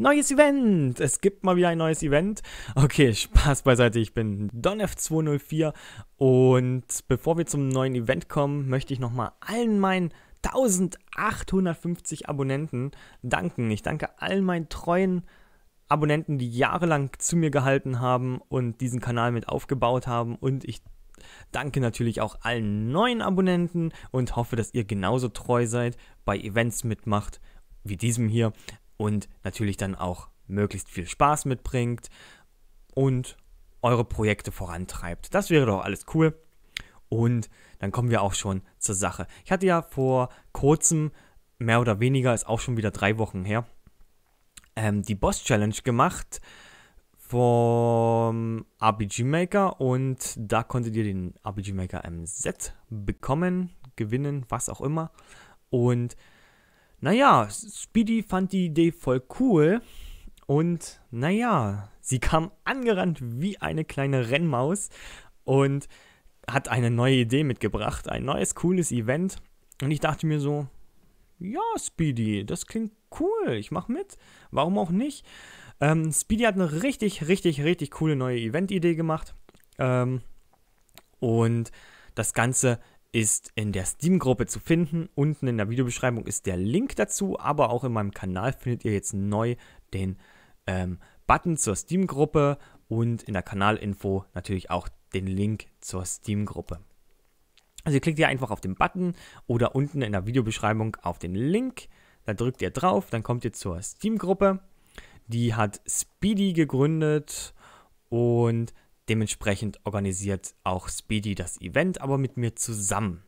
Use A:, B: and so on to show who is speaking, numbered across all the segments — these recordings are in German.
A: Neues Event! Es gibt mal wieder ein neues Event. Okay, Spaß beiseite, ich bin DonF204 und bevor wir zum neuen Event kommen, möchte ich nochmal allen meinen 1850 Abonnenten danken. Ich danke allen meinen treuen Abonnenten, die jahrelang zu mir gehalten haben und diesen Kanal mit aufgebaut haben und ich Danke natürlich auch allen neuen Abonnenten und hoffe, dass ihr genauso treu seid, bei Events mitmacht wie diesem hier und natürlich dann auch möglichst viel Spaß mitbringt und eure Projekte vorantreibt. Das wäre doch alles cool. Und dann kommen wir auch schon zur Sache. Ich hatte ja vor kurzem, mehr oder weniger, ist auch schon wieder drei Wochen her, ähm, die Boss Challenge gemacht vom RPG Maker und da konntet ihr den RPG Maker MZ bekommen, gewinnen, was auch immer. Und naja, Speedy fand die Idee voll cool und naja, sie kam angerannt wie eine kleine Rennmaus und hat eine neue Idee mitgebracht, ein neues cooles Event und ich dachte mir so, ja, Speedy, das klingt cool, ich mach mit, warum auch nicht? Ähm, Speedy hat eine richtig, richtig, richtig coole neue Event-Idee gemacht ähm, und das Ganze ist in der Steam-Gruppe zu finden. Unten in der Videobeschreibung ist der Link dazu, aber auch in meinem Kanal findet ihr jetzt neu den ähm, Button zur Steam-Gruppe und in der Kanalinfo natürlich auch den Link zur Steam-Gruppe. Also ihr klickt ihr einfach auf den Button oder unten in der Videobeschreibung auf den Link. Da drückt ihr drauf, dann kommt ihr zur Steam-Gruppe. Die hat Speedy gegründet und Dementsprechend organisiert auch Speedy das Event, aber mit mir zusammen.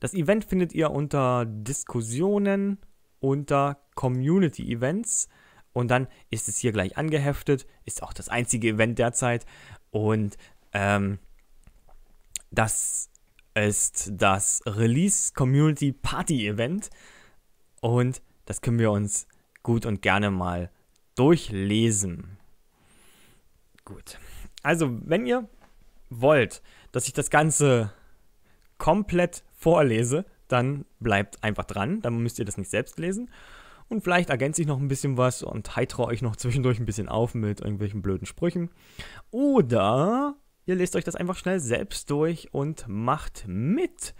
A: Das Event findet ihr unter Diskussionen, unter Community Events und dann ist es hier gleich angeheftet, ist auch das einzige Event derzeit und ähm, das ist das Release Community Party Event und das können wir uns gut und gerne mal durchlesen. Gut. Also, wenn ihr wollt, dass ich das Ganze komplett vorlese, dann bleibt einfach dran, dann müsst ihr das nicht selbst lesen. Und vielleicht ergänze ich noch ein bisschen was und heitere euch noch zwischendurch ein bisschen auf mit irgendwelchen blöden Sprüchen. Oder ihr lest euch das einfach schnell selbst durch und macht mit.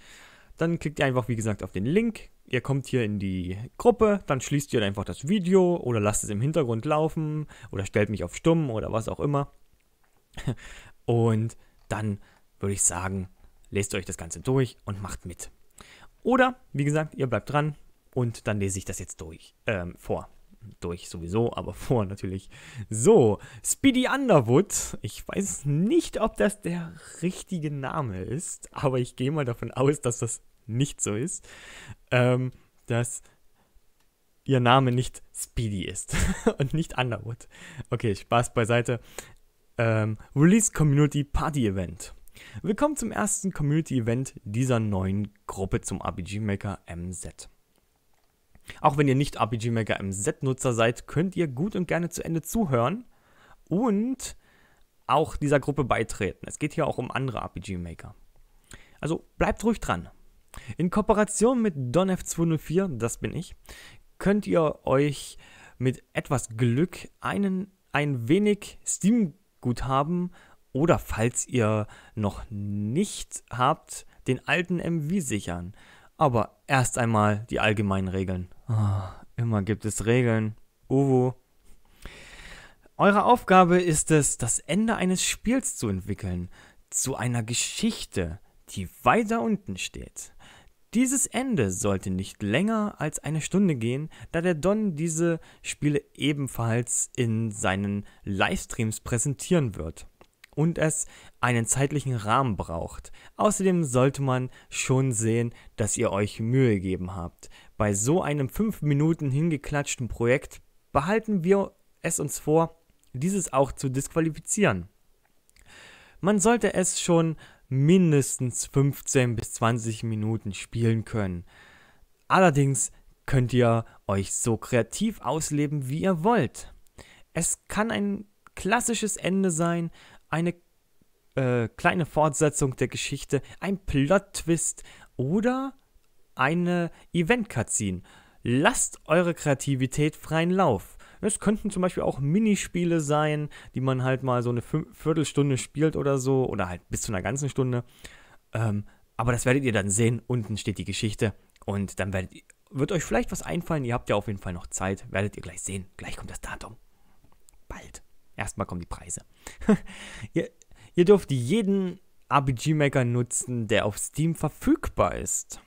A: Dann klickt ihr einfach, wie gesagt, auf den Link. Ihr kommt hier in die Gruppe, dann schließt ihr einfach das Video oder lasst es im Hintergrund laufen oder stellt mich auf stumm oder was auch immer. Und dann würde ich sagen, lest euch das Ganze durch und macht mit. Oder, wie gesagt, ihr bleibt dran und dann lese ich das jetzt durch, ähm, vor. Durch sowieso, aber vor natürlich. So, Speedy Underwood. Ich weiß nicht, ob das der richtige Name ist, aber ich gehe mal davon aus, dass das nicht so ist. Ähm, dass ihr Name nicht Speedy ist und nicht Underwood. Okay, Spaß beiseite ähm, Release Community Party Event. Willkommen zum ersten Community Event dieser neuen Gruppe zum RPG Maker MZ. Auch wenn ihr nicht RPG Maker MZ Nutzer seid, könnt ihr gut und gerne zu Ende zuhören und auch dieser Gruppe beitreten. Es geht hier auch um andere RPG Maker. Also bleibt ruhig dran. In Kooperation mit DonF204, das bin ich, könnt ihr euch mit etwas Glück einen ein wenig Steam Guthaben oder falls ihr noch nicht habt, den alten MV sichern. Aber erst einmal die allgemeinen Regeln. Oh, immer gibt es Regeln. Uhu. Eure Aufgabe ist es, das Ende eines Spiels zu entwickeln, zu einer Geschichte, die weiter unten steht. Dieses Ende sollte nicht länger als eine Stunde gehen, da der Don diese Spiele ebenfalls in seinen Livestreams präsentieren wird und es einen zeitlichen Rahmen braucht. Außerdem sollte man schon sehen, dass ihr euch Mühe gegeben habt. Bei so einem 5 Minuten hingeklatschten Projekt behalten wir es uns vor, dieses auch zu disqualifizieren. Man sollte es schon mindestens 15 bis 20 Minuten spielen können. Allerdings könnt ihr euch so kreativ ausleben, wie ihr wollt. Es kann ein klassisches Ende sein, eine äh, kleine Fortsetzung der Geschichte, ein Plot-Twist oder eine Event-Cutscene. Lasst eure Kreativität freien Lauf. Es könnten zum Beispiel auch Minispiele sein, die man halt mal so eine Viertelstunde spielt oder so, oder halt bis zu einer ganzen Stunde. Ähm, aber das werdet ihr dann sehen. Unten steht die Geschichte und dann werdet, wird euch vielleicht was einfallen. Ihr habt ja auf jeden Fall noch Zeit. Werdet ihr gleich sehen. Gleich kommt das Datum. Bald. Erstmal kommen die Preise. ihr, ihr dürft jeden RPG-Maker nutzen, der auf Steam verfügbar ist.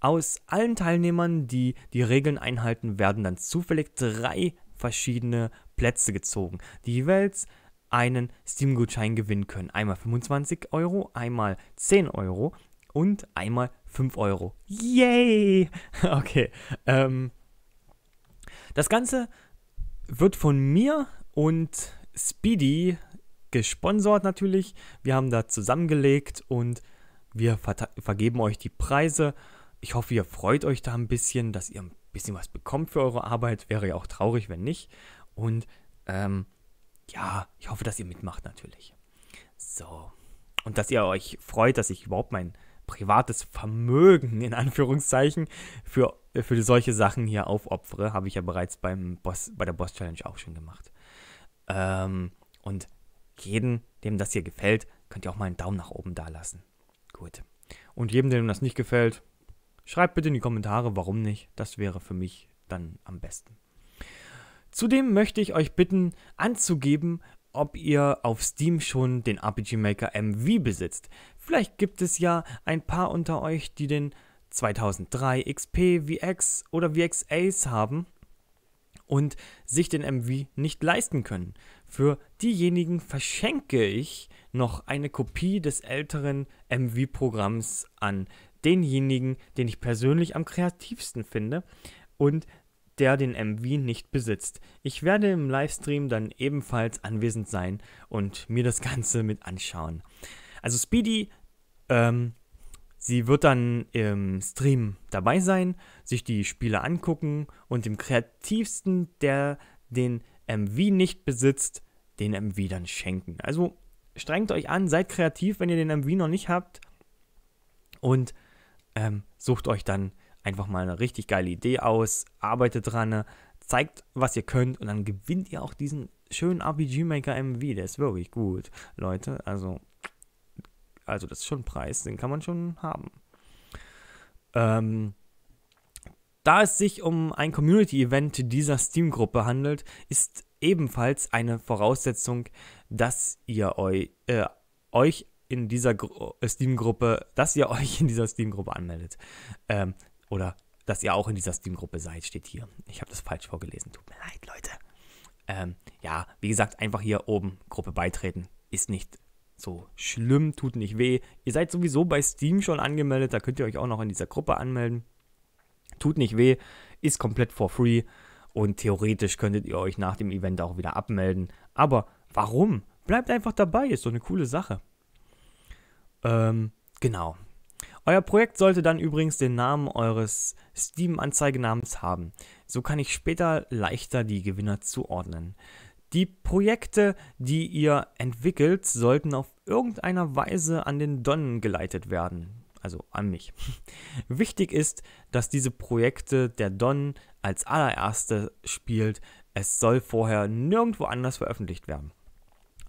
A: Aus allen Teilnehmern, die die Regeln einhalten, werden dann zufällig drei verschiedene Plätze gezogen, die jeweils einen Steam-Gutschein gewinnen können. Einmal 25 Euro, einmal 10 Euro und einmal 5 Euro. Yay! Okay. Ähm, das Ganze wird von mir und Speedy gesponsert natürlich. Wir haben da zusammengelegt und wir ver vergeben euch die Preise. Ich hoffe, ihr freut euch da ein bisschen, dass ihr ein bisschen was bekommt für eure Arbeit. Wäre ja auch traurig, wenn nicht. Und ähm, ja, ich hoffe, dass ihr mitmacht natürlich. So. Und dass ihr euch freut, dass ich überhaupt mein privates Vermögen in Anführungszeichen für, für solche Sachen hier aufopfere. Habe ich ja bereits beim Boss, bei der Boss Challenge auch schon gemacht. Ähm, und jeden, dem das hier gefällt, könnt ihr auch mal einen Daumen nach oben da lassen. Gut. Und jedem, dem das nicht gefällt, Schreibt bitte in die Kommentare, warum nicht. Das wäre für mich dann am besten. Zudem möchte ich euch bitten, anzugeben, ob ihr auf Steam schon den RPG Maker MV besitzt. Vielleicht gibt es ja ein paar unter euch, die den 2003 XP, VX oder VX Ace haben und sich den MV nicht leisten können. Für diejenigen verschenke ich noch eine Kopie des älteren MV-Programms an denjenigen, den ich persönlich am kreativsten finde und der den MV nicht besitzt. Ich werde im Livestream dann ebenfalls anwesend sein und mir das Ganze mit anschauen. Also Speedy, ähm, sie wird dann im Stream dabei sein, sich die Spiele angucken und dem kreativsten, der den MV nicht besitzt, den MV dann schenken. Also strengt euch an, seid kreativ, wenn ihr den MV noch nicht habt und ähm, sucht euch dann einfach mal eine richtig geile Idee aus, arbeitet dran, ne? zeigt, was ihr könnt und dann gewinnt ihr auch diesen schönen RPG Maker MV. Der ist wirklich gut, Leute. Also, also das ist schon ein Preis, den kann man schon haben. Ähm, da es sich um ein Community-Event dieser Steam-Gruppe handelt, ist ebenfalls eine Voraussetzung, dass ihr eu, äh, euch in dieser äh, Steam-Gruppe, dass ihr euch in dieser Steam-Gruppe anmeldet. Ähm, oder dass ihr auch in dieser Steam-Gruppe seid, steht hier. Ich habe das falsch vorgelesen. Tut mir leid, Leute. Ähm, ja, wie gesagt, einfach hier oben Gruppe beitreten. Ist nicht so schlimm, tut nicht weh. Ihr seid sowieso bei Steam schon angemeldet, da könnt ihr euch auch noch in dieser Gruppe anmelden. Tut nicht weh, ist komplett for free und theoretisch könntet ihr euch nach dem Event auch wieder abmelden. Aber warum? Bleibt einfach dabei, ist so eine coole Sache. Ähm, genau. Euer Projekt sollte dann übrigens den Namen eures Steam-Anzeigenamens haben. So kann ich später leichter die Gewinner zuordnen. Die Projekte, die ihr entwickelt, sollten auf irgendeiner Weise an den Donnen geleitet werden. Also an mich. Wichtig ist, dass diese Projekte der Don als allererste spielt. Es soll vorher nirgendwo anders veröffentlicht werden.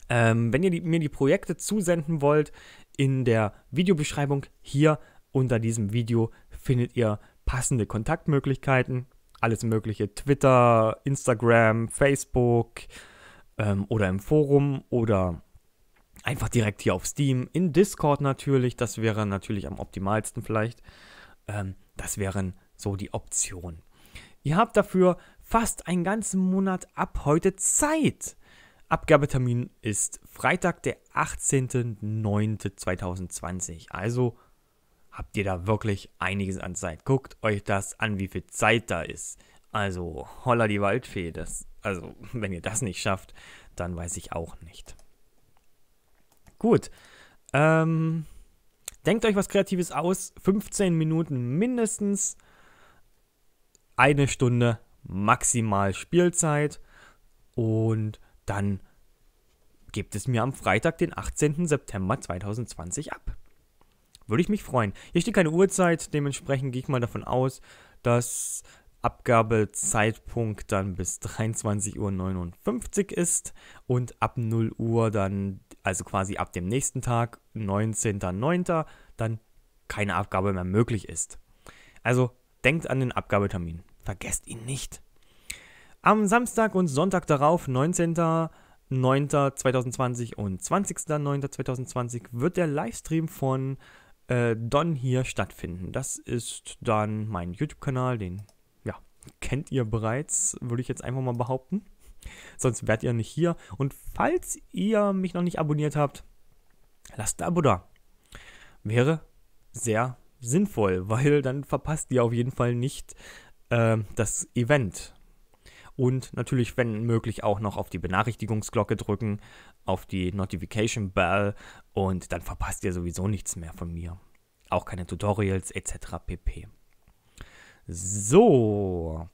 A: Ähm, wenn ihr die, mir die Projekte zusenden wollt, in der Videobeschreibung hier unter diesem Video findet ihr passende Kontaktmöglichkeiten, alles mögliche, Twitter, Instagram, Facebook ähm, oder im Forum oder einfach direkt hier auf Steam, in Discord natürlich, das wäre natürlich am optimalsten vielleicht. Ähm, das wären so die Optionen. Ihr habt dafür fast einen ganzen Monat ab heute Zeit. Abgabetermin ist Freitag, der 18.09.2020. Also habt ihr da wirklich einiges an Zeit. Guckt euch das an, wie viel Zeit da ist. Also holla die Waldfee. Das, also wenn ihr das nicht schafft, dann weiß ich auch nicht. Gut. Ähm, denkt euch was Kreatives aus. 15 Minuten mindestens. Eine Stunde maximal Spielzeit. Und dann gebt es mir am Freitag, den 18. September 2020 ab. Würde ich mich freuen. Hier steht keine Uhrzeit, dementsprechend gehe ich mal davon aus, dass Abgabezeitpunkt dann bis 23.59 Uhr ist und ab 0 Uhr dann, also quasi ab dem nächsten Tag, 19.09., dann keine Abgabe mehr möglich ist. Also denkt an den Abgabetermin. Vergesst ihn nicht. Am Samstag und Sonntag darauf, 19.09.2020 und 20.09.2020, wird der Livestream von äh, Don hier stattfinden. Das ist dann mein YouTube-Kanal, den ja, kennt ihr bereits, würde ich jetzt einfach mal behaupten. Sonst wärt ihr nicht hier. Und falls ihr mich noch nicht abonniert habt, lasst ein Abo da. Wäre sehr sinnvoll, weil dann verpasst ihr auf jeden Fall nicht äh, das Event und natürlich, wenn möglich, auch noch auf die Benachrichtigungsglocke drücken, auf die Notification Bell und dann verpasst ihr sowieso nichts mehr von mir. Auch keine Tutorials etc. pp. So.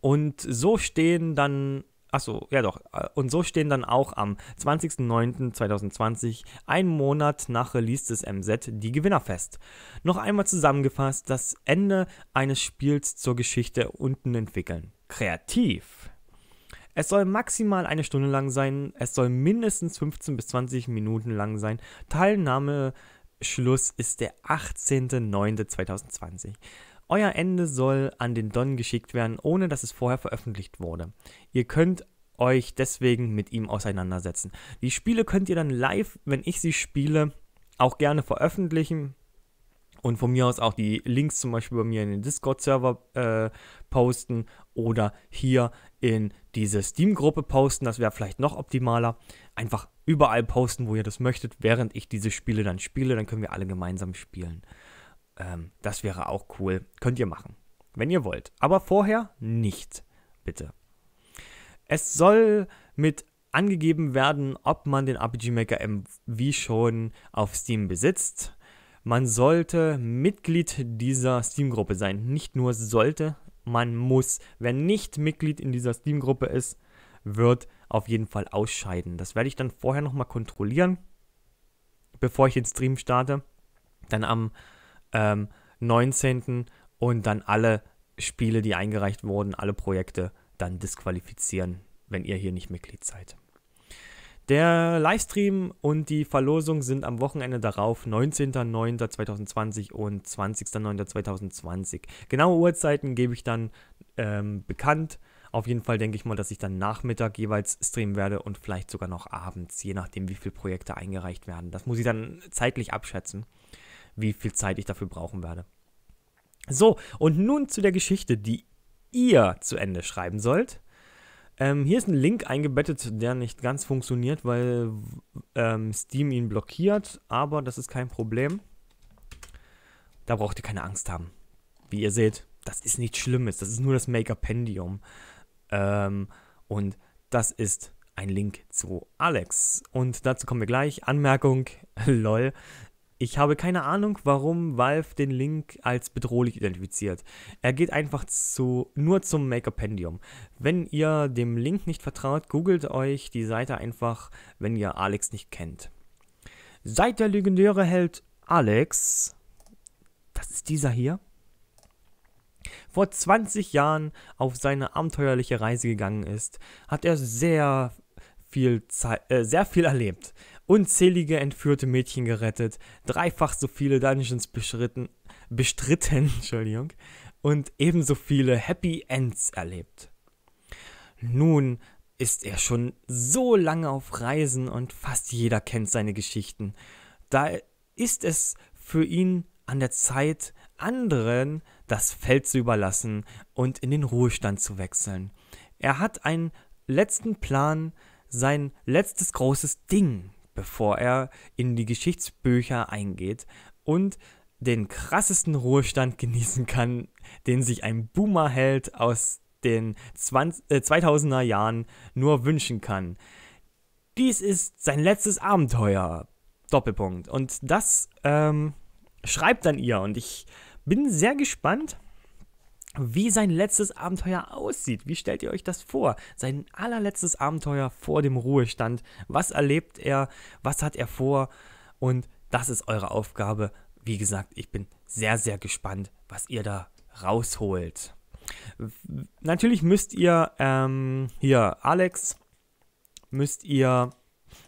A: Und so stehen dann Achso, ja doch. Äh, und so stehen dann auch am 20.09.2020, einen Monat nach Release des MZ, die Gewinner fest. Noch einmal zusammengefasst, das Ende eines Spiels zur Geschichte unten entwickeln. Kreativ. Es soll maximal eine Stunde lang sein, es soll mindestens 15 bis 20 Minuten lang sein. Teilnahmeschluss ist der 18.09.2020. Euer Ende soll an den Don geschickt werden, ohne dass es vorher veröffentlicht wurde. Ihr könnt euch deswegen mit ihm auseinandersetzen. Die Spiele könnt ihr dann live, wenn ich sie spiele, auch gerne veröffentlichen und von mir aus auch die Links zum Beispiel bei mir in den Discord-Server äh, posten oder hier in diese Steam-Gruppe posten. Das wäre vielleicht noch optimaler. Einfach überall posten, wo ihr das möchtet, während ich diese Spiele dann spiele. Dann können wir alle gemeinsam spielen. Ähm, das wäre auch cool. Könnt ihr machen, wenn ihr wollt. Aber vorher nicht, bitte. Es soll mit angegeben werden, ob man den RPG Maker M wie schon auf Steam besitzt man sollte Mitglied dieser Steam-Gruppe sein. Nicht nur sollte, man muss. Wer nicht Mitglied in dieser Steam-Gruppe ist, wird auf jeden Fall ausscheiden. Das werde ich dann vorher nochmal kontrollieren, bevor ich den Stream starte. Dann am ähm, 19. und dann alle Spiele, die eingereicht wurden, alle Projekte dann disqualifizieren, wenn ihr hier nicht Mitglied seid. Der Livestream und die Verlosung sind am Wochenende darauf, 19.09.2020 und 20.09.2020. Genaue Uhrzeiten gebe ich dann ähm, bekannt. Auf jeden Fall denke ich mal, dass ich dann Nachmittag jeweils streamen werde und vielleicht sogar noch abends, je nachdem, wie viele Projekte eingereicht werden. Das muss ich dann zeitlich abschätzen, wie viel Zeit ich dafür brauchen werde. So, und nun zu der Geschichte, die ihr zu Ende schreiben sollt. Ähm, hier ist ein Link eingebettet, der nicht ganz funktioniert, weil ähm, Steam ihn blockiert, aber das ist kein Problem. Da braucht ihr keine Angst haben. Wie ihr seht, das ist nichts Schlimmes, das ist nur das make Makerpendium. Ähm, und das ist ein Link zu Alex. Und dazu kommen wir gleich. Anmerkung, lol, ich habe keine Ahnung, warum Valve den Link als bedrohlich identifiziert. Er geht einfach zu, nur zum Makerpendium. Wenn ihr dem Link nicht vertraut, googelt euch die Seite einfach, wenn ihr Alex nicht kennt. Seit der legendäre Held Alex, das ist dieser hier, vor 20 Jahren auf seine abenteuerliche Reise gegangen ist, hat er sehr viel, Zeit, äh, sehr viel erlebt unzählige entführte Mädchen gerettet, dreifach so viele Dungeons bestritten, bestritten Entschuldigung, und ebenso viele Happy Ends erlebt. Nun ist er schon so lange auf Reisen und fast jeder kennt seine Geschichten. Da ist es für ihn an der Zeit, anderen das Feld zu überlassen und in den Ruhestand zu wechseln. Er hat einen letzten Plan, sein letztes großes Ding bevor er in die Geschichtsbücher eingeht und den krassesten Ruhestand genießen kann, den sich ein Boomer-Held aus den 20, äh, 2000er Jahren nur wünschen kann. Dies ist sein letztes Abenteuer. Doppelpunkt. Und das ähm, schreibt dann ihr. Und ich bin sehr gespannt, wie sein letztes Abenteuer aussieht. Wie stellt ihr euch das vor? Sein allerletztes Abenteuer vor dem Ruhestand. Was erlebt er? Was hat er vor? Und das ist eure Aufgabe. Wie gesagt, ich bin sehr, sehr gespannt, was ihr da rausholt. Natürlich müsst ihr ähm, hier Alex, müsst ihr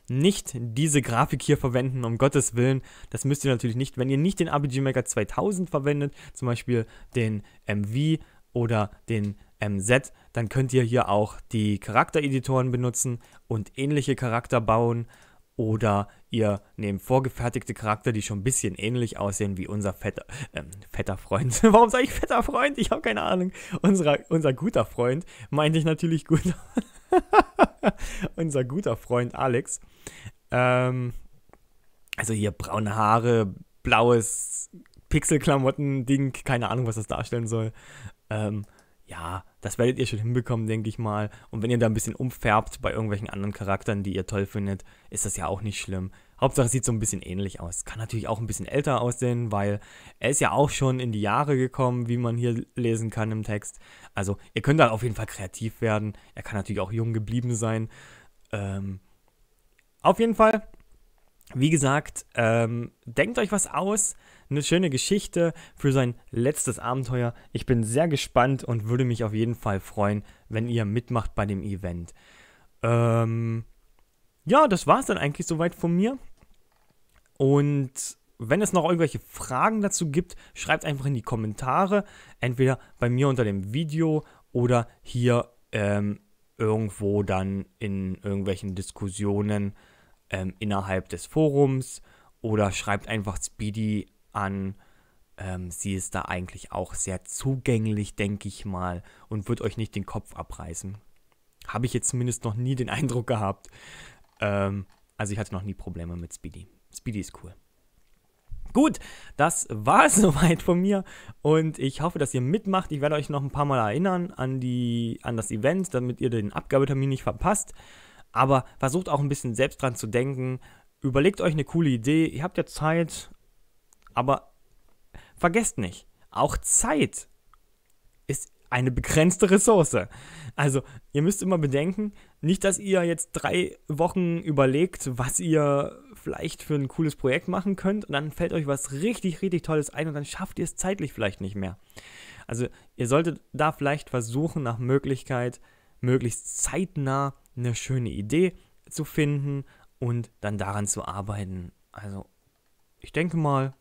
A: nicht diese Grafik hier verwenden, um Gottes Willen. Das müsst ihr natürlich nicht. Wenn ihr nicht den RPG Maker 2000 verwendet, zum Beispiel den MV oder den MZ, dann könnt ihr hier auch die Charaktereditoren benutzen und ähnliche Charakter bauen. Oder ihr nehmt vorgefertigte Charakter, die schon ein bisschen ähnlich aussehen wie unser fetter, ähm, fetter Freund. Warum sage ich fetter Freund? Ich habe keine Ahnung. Unser, unser guter Freund meinte ich natürlich gut. unser guter Freund Alex. Ähm, also hier braune Haare, blaues Pixelklamotten-Ding, keine Ahnung, was das darstellen soll. Ähm, ja, das werdet ihr schon hinbekommen, denke ich mal. Und wenn ihr da ein bisschen umfärbt bei irgendwelchen anderen Charakteren, die ihr toll findet, ist das ja auch nicht schlimm. Hauptsache, es sieht so ein bisschen ähnlich aus. Kann natürlich auch ein bisschen älter aussehen, weil er ist ja auch schon in die Jahre gekommen, wie man hier lesen kann im Text. Also, ihr könnt da halt auf jeden Fall kreativ werden. Er kann natürlich auch jung geblieben sein. Ähm, auf jeden Fall, wie gesagt, ähm, denkt euch was aus. Eine schöne Geschichte für sein letztes Abenteuer. Ich bin sehr gespannt und würde mich auf jeden Fall freuen, wenn ihr mitmacht bei dem Event. Ähm, ja, das war es dann eigentlich soweit von mir. Und wenn es noch irgendwelche Fragen dazu gibt, schreibt einfach in die Kommentare. Entweder bei mir unter dem Video oder hier ähm, irgendwo dann in irgendwelchen Diskussionen ähm, innerhalb des Forums oder schreibt einfach Speedy an. Ähm, sie ist da eigentlich auch sehr zugänglich, denke ich mal, und wird euch nicht den Kopf abreißen. Habe ich jetzt zumindest noch nie den Eindruck gehabt. Ähm, also ich hatte noch nie Probleme mit Speedy. Speedy ist cool. Gut, das war es soweit von mir und ich hoffe, dass ihr mitmacht. Ich werde euch noch ein paar Mal erinnern an, die, an das Event, damit ihr den Abgabetermin nicht verpasst. Aber versucht auch ein bisschen selbst dran zu denken. Überlegt euch eine coole Idee. Ihr habt ja Zeit. Aber vergesst nicht, auch Zeit ist eine begrenzte Ressource. Also, ihr müsst immer bedenken, nicht, dass ihr jetzt drei Wochen überlegt, was ihr vielleicht für ein cooles Projekt machen könnt und dann fällt euch was richtig, richtig Tolles ein und dann schafft ihr es zeitlich vielleicht nicht mehr. Also, ihr solltet da vielleicht versuchen, nach Möglichkeit möglichst zeitnah eine schöne Idee zu finden und dann daran zu arbeiten. Also ich denke mal,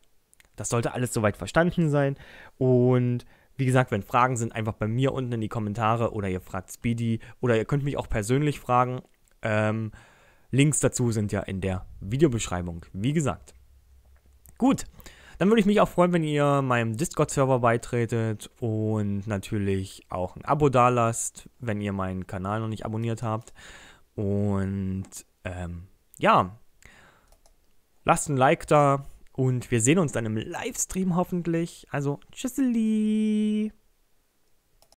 A: das sollte alles soweit verstanden sein. Und wie gesagt, wenn Fragen sind, einfach bei mir unten in die Kommentare oder ihr fragt Speedy oder ihr könnt mich auch persönlich fragen. Ähm, Links dazu sind ja in der Videobeschreibung, wie gesagt. Gut, dann würde ich mich auch freuen, wenn ihr meinem Discord-Server beitretet und natürlich auch ein Abo dalasst, wenn ihr meinen Kanal noch nicht abonniert habt. Und ähm, ja, lasst ein Like da und wir sehen uns dann im Livestream hoffentlich. Also, tschüsseli!